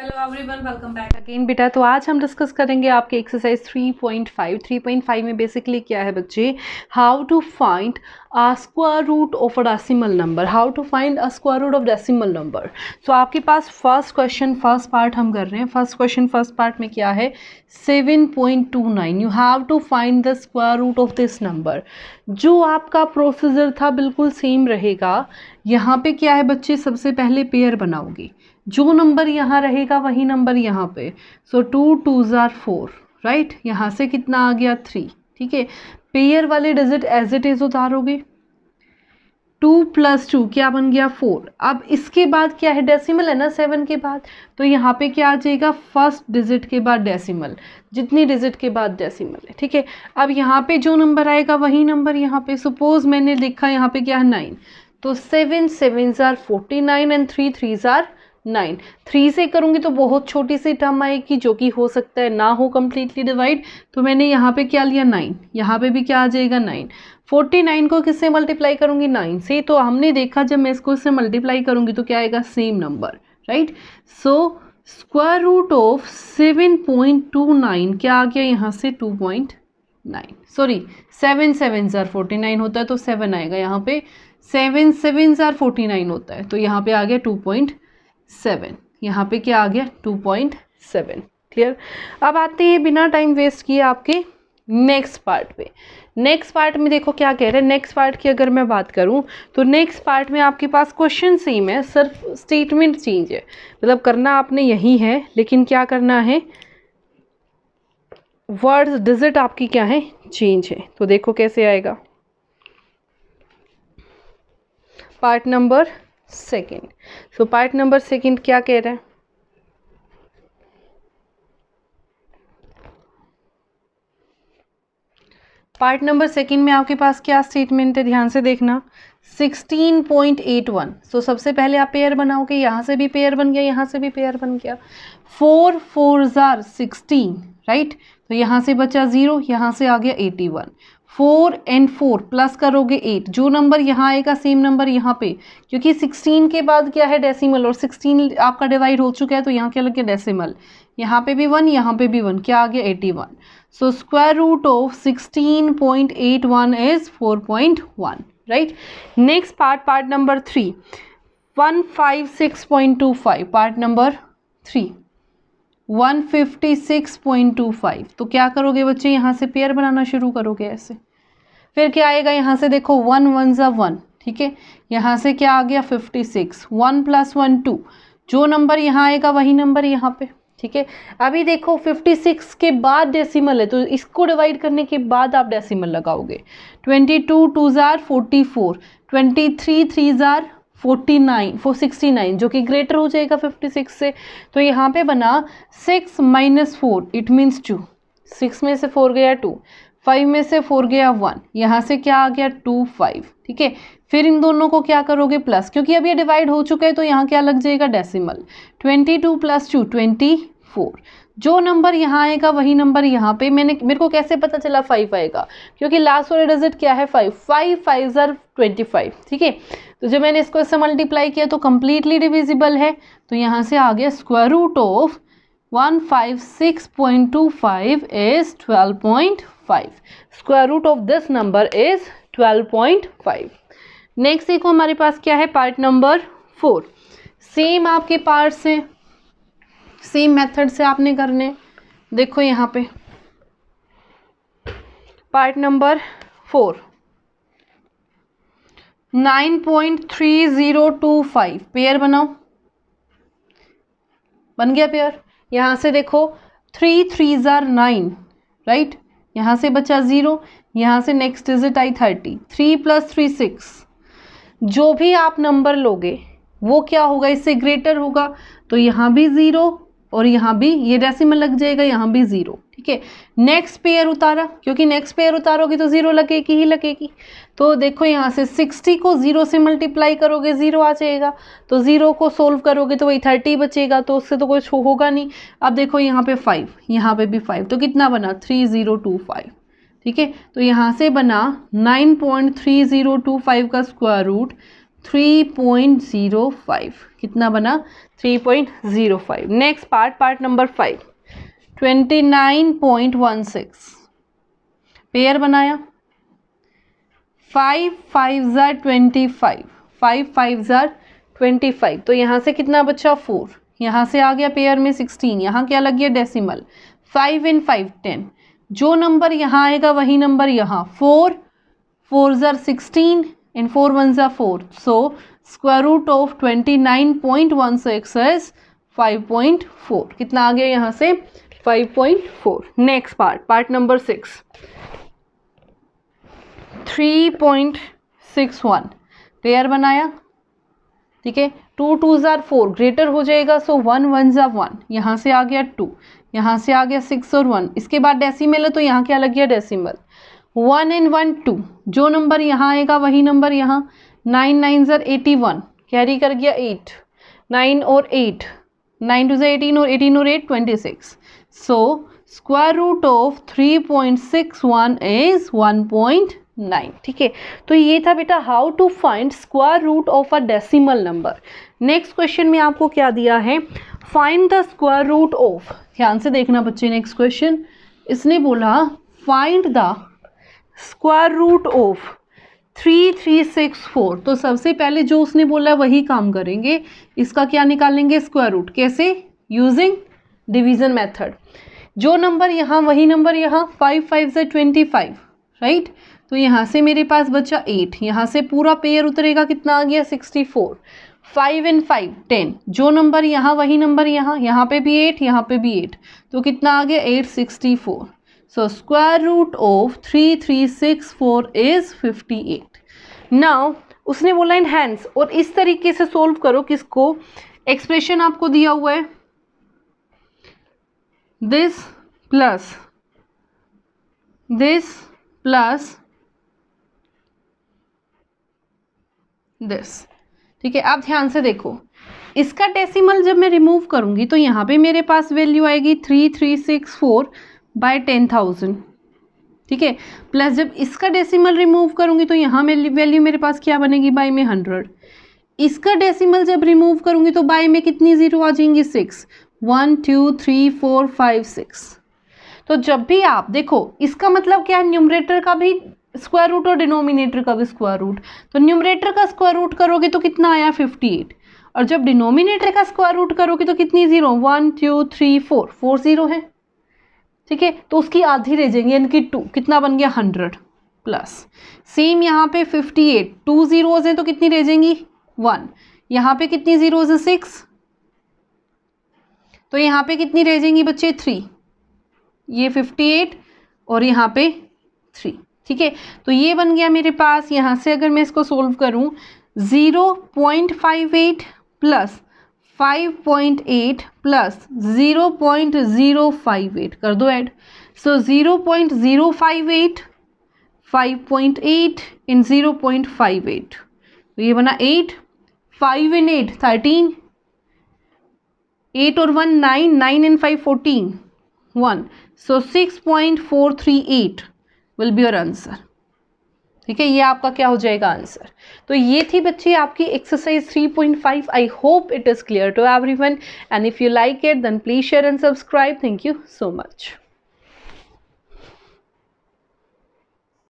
hello everyone welcome back again बेटा तो आज हम डिस्कस करेंगे आपके एक्सरसाइज 3.5 3.5 में बेसिकली क्या है बच्चे how to find a square root of a decimal number how to find a square root of decimal number so आपके पास फर्स्ट क्वेश्चन फर्स्ट पार्ट हम कर रहे हैं फर्स्ट क्वेश्चन फर्स्ट पार्ट में क्या है nine you have to find the square root of this number जो आपका प्रोसीजर था बिल्कुल सेम रहेगा यहाँ पे क्या है बच्चे सबसे पहले पेयर बनाओगे जो नंबर यहाँ रहेगा वही नंबर यहाँ पे so two two are four right यहाँ से कितना आ गया थ्री ठीक है पेयर वाले डिजिट एज इट इज़ उतारोगे टू प्लस टू क्या बन गया फोर अब इसके बाद क्या है डेसिमल है ना सेवन के बाद तो यहाँ पे क्या आ जाएगा फर्स्ट डिजिट के बाद डेसिमल जितनी डिजिट के बाद डेसिमल है ठीक है अब यहाँ पे जो नंबर आएगा वही नंबर यहाँ पे सपोज मैंने लिखा यहाँ पे क्या है नाइन तो seven seven are forty nine and three three are nine three से करूँगी तो बहुत छोटी सी टर्म आएगी जो कि हो सकता है ना हो कम्प्लीटली डिवाइड तो मैंने यहाँ पे क्या लिया नाइन यहाँ पे भी क्या आ जाएगा नाइन फोर्टी नाइन को किससे मल्टीप्लाई करूँगी नाइन से तो हमने देखा जब मैं इसको इससे मल्टीप्लाई करूँगी तो क्या आएगा same number right so square root of seven point two nine क्या आ गया यहाँ से two point nine sorry seven seven are forty nine होता है तो सेवन आएगा यहाँ पे seven seven are forty nine होता है तो यहाँ पे आ गया टू पॉइंट सेवन यहाँ पे क्या आ गया टू पॉइंट सेवन क्लियर अब आते हैं बिना टाइम वेस्ट किए आपके नेक्स्ट पार्ट पे नेक्स्ट पार्ट में देखो क्या कह रहे हैं नेक्स्ट पार्ट की अगर मैं बात करूं तो नेक्स्ट पार्ट में आपके पास क्वेश्चन सेम है सिर्फ स्टेटमेंट चेंज है मतलब करना आपने यही है लेकिन क्या करना है वर्ड्स डिजिट आपकी क्या है चेंज है तो देखो कैसे आएगा part number second so part number second क्या कह रहा है पार्ट नंबर सेकेंड में आपके पास क्या स्टेटमेंट है ध्यान से देखना 16.81 सो so, सबसे पहले आप पेयर बनाओगे यहाँ से भी पेयर बन गया यहाँ से भी पेयर बन गया four four are sixteen right तो यहाँ से बचा ज़ीरो यहाँ से आ गया eighty one four and four plus करोगे एट जो नंबर यहाँ आएगा सेम नंबर यहाँ पे क्योंकि सिक्सटीन के बाद क्या है डेसिमल और सिक्सटीन आपका डिवाइड हो चुका है तो यहाँ क्या लग गया डेसिमल यहाँ पे भी वन यहाँ पे भी वन क्या आ गया eighty one so square root of sixteen point eight one is four point one right next part part number three one five six point two five part number three 156.25 तो क्या करोगे बच्चे यहाँ से पेयर बनाना शुरू करोगे ऐसे फिर क्या आएगा यहाँ से देखो वन वन ज़ा वन ठीक है यहाँ से क्या आ गया 56 six one plus one two जो नंबर यहाँ आएगा वही नंबर यहाँ पे ठीक है अभी देखो 56 के बाद डेसिमल है तो इसको डिवाइड करने के बाद आप डेसिमल लगाओगे 22 two are forty four twenty three three are forty nine four sixty nine जो कि ग्रेटर हो जाएगा फिफ्टी सिक्स से तो यहाँ पे बना six minus four it means two six में से फोर गया टू फाइव में से फोर गया वन यहाँ से क्या आ गया टू फाइव ठीक है फिर इन दोनों को क्या करोगे प्लस क्योंकि अब ये डिवाइड हो चुका है तो यहाँ क्या लग जाएगा decimal twenty two plus two twenty four जो नंबर यहाँ आएगा वही नंबर यहाँ पे मैंने मेरे को कैसे पता चला फाइव आएगा क्योंकि लास्ट वाला डिजिट क्या है five five five are twenty five ठीक है तो जब मैंने इसको इससे मल्टीप्लाई किया तो कम्प्लीटली डिविजिबल है तो यहाँ से आ गया square root of one five six point two five is twelve point five square root of this number is twelve point five next देखो हमारे पास क्या है पार्ट नंबर फोर सेम आपके पार्ट से सेम मेथड से आपने करने देखो यहाँ पे part number four nine point three zero two five pair बनाओ बन गया पेयर यहाँ से देखो three three are nine right यहाँ से बचा ज़ीरो यहाँ से next digit I thirty three plus three six जो भी आप नंबर लोगे वो क्या होगा इससे ग्रेटर होगा तो यहाँ भी ज़ीरो और यहाँ भी ये डेसिमल लग जाएगा यहाँ भी ज़ीरो ठीक है नेक्स्ट पेयर उतारा क्योंकि नेक्स्ट पेयर उतारोगे तो ज़ीरो लगेगी ही लगेगी तो देखो यहाँ से सिक्सटी को ज़ीरो से मल्टीप्लाई करोगे ज़ीरो आ जाएगा तो ज़ीरो को सोल्व करोगे तो वही थर्टी बचेगा तो उससे तो कुछ होगा नहीं अब देखो यहाँ पे फाइव यहाँ पे भी फाइव तो कितना बना थ्री ज़ीरो टू फाइव ठीक है तो यहाँ से बना nine point three zero two five का square root three point zero five कितना बना three point zero five next part part number five twenty nine point one six pair बनाया five five are twenty five five five are twenty five तो यहाँ से कितना बचा four यहाँ से आ गया पेयर में सिक्सटीन यहाँ क्या लग गया decimal five in five ten जो नंबर यहाँ आएगा वही नंबर यहाँ four four are sixteen and four one are four so square root of twenty nine point one six is five point four कितना आ गया यहाँ से 5.4 next part part number six 3.61 pair बनाया ठीक है two two are four greater हो जाएगा so one one are one यहाँ से आ गया टू यहाँ से आ गया सिक्स और वन इसके बाद डेसिमल है तो यहाँ क्या लग गया decimal one and one two जो नंबर यहाँ आएगा वही नंबर यहाँ nine nine are eighty one carry कर गया एट नाइन और eight nine two are eighteen और एटीन और eight twenty six so square root of three point six one is one point nine ठीक है तो ये था बेटा how to find square root of a decimal number next question में आपको क्या दिया है find the square root of ध्यान से देखना बच्चे नेक्स्ट क्वेश्चन इसने बोला find the square root of three three six four तो सबसे पहले जो उसने बोला वही काम करेंगे इसका क्या निकालेंगे स्क्वायर रूट कैसे यूजिंग डिवीज़न मेथड जो नंबर यहाँ वही नंबर यहाँ फाइव फाइव से ट्वेंटी फाइव राइट तो यहाँ से मेरे पास बचा एट यहाँ से पूरा पेयर उतरेगा कितना आ गया sixty four five and five ten जो नंबर यहाँ वही नंबर यहाँ यहाँ पे भी एट यहाँ पे भी एट तो कितना आ गया eight sixty four so square root of three three six four is fifty eight now उसने बोला इन हैंड्स और इस तरीके से सोल्व करो किसको एक्सप्रेशन आपको दिया हुआ है this plus this plus this ठीक है आप ध्यान से देखो इसका डेसिमल जब मैं रिमूव करूंगी तो यहां पे मेरे पास वैल्यू आएगी three three six four by ten thousand ठीक है प्लस जब इसका डेसिमल रिमूव करूंगी तो यहां वैल्यू मेरे पास क्या बनेगी बाई में हंड्रेड इसका डेसिमल जब रिमूव करूंगी तो बाई में कितनी जीरो आ जाएंगी six one two three four five six तो जब भी आप देखो इसका मतलब क्या है न्यूमरेटर का भी स्क्वायर रूट और डिनोमिनेटर का भी स्क्वायर रूट तो न्यूमरेटर का स्क्वायर रूट करोगे तो कितना आया फिफ्टी एट और जब डिनोमिनेटर का स्क्वायर रूट करोगे तो कितनी zero one two three four four zero है ठीक है तो उसकी आधी रह जाएंगे यानी कि टू कितना बन गया हंड्रेड प्लस सेम यहाँ पे फिफ्टी एट टू ज़ीरोज़ हैं तो कितनी रह जाएंगी वन यहाँ पे कितनी ज़ीरोज़ हैं सिक्स तो यहाँ पे कितनी रह जाएंगी बच्चे थ्री ये फिफ्टी एट और यहाँ पे थ्री ठीक है तो ये बन गया मेरे पास यहाँ से अगर मैं इसको सोल्व करूँ zero point five eight plus five point eight plus zero point zero five eight कर दो add so zero point zero five eight five point eight in zero point five eight तो ये बना eight five in eight thirteen eight और one nine nine and five fourteen one so six point four three eight will be your answer ठीक है ये आपका क्या हो जाएगा आंसर तो ये थी बच्चे आपकी exercise 3.5 I hope it is clear to one and if you like it then please share and subscribe thank you so much